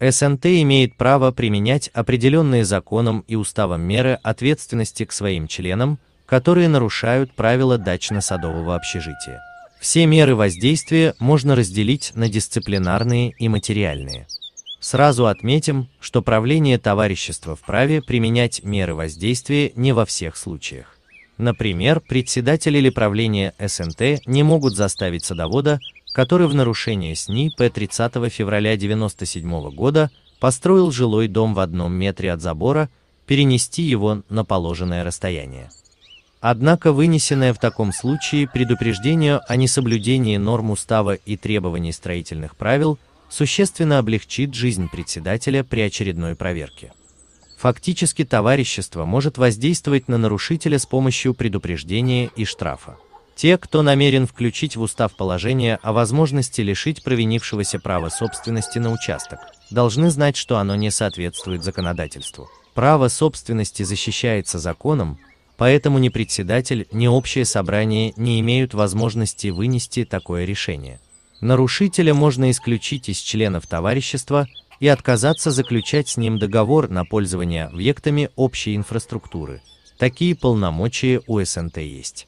СНТ имеет право применять определенные законом и уставом меры ответственности к своим членам, которые нарушают правила дачно-садового общежития. Все меры воздействия можно разделить на дисциплинарные и материальные. Сразу отметим, что правление товарищества вправе применять меры воздействия не во всех случаях. Например, председатель или правление СНТ не могут заставить садовода который в нарушение СНИП 30 февраля 1997 года построил жилой дом в одном метре от забора, перенести его на положенное расстояние. Однако вынесенное в таком случае предупреждение о несоблюдении норм устава и требований строительных правил существенно облегчит жизнь председателя при очередной проверке. Фактически товарищество может воздействовать на нарушителя с помощью предупреждения и штрафа. Те, кто намерен включить в устав положение о возможности лишить провинившегося права собственности на участок, должны знать, что оно не соответствует законодательству. Право собственности защищается законом, поэтому ни председатель, ни общее собрание не имеют возможности вынести такое решение. Нарушителя можно исключить из членов товарищества и отказаться заключать с ним договор на пользование объектами общей инфраструктуры. Такие полномочия у СНТ есть.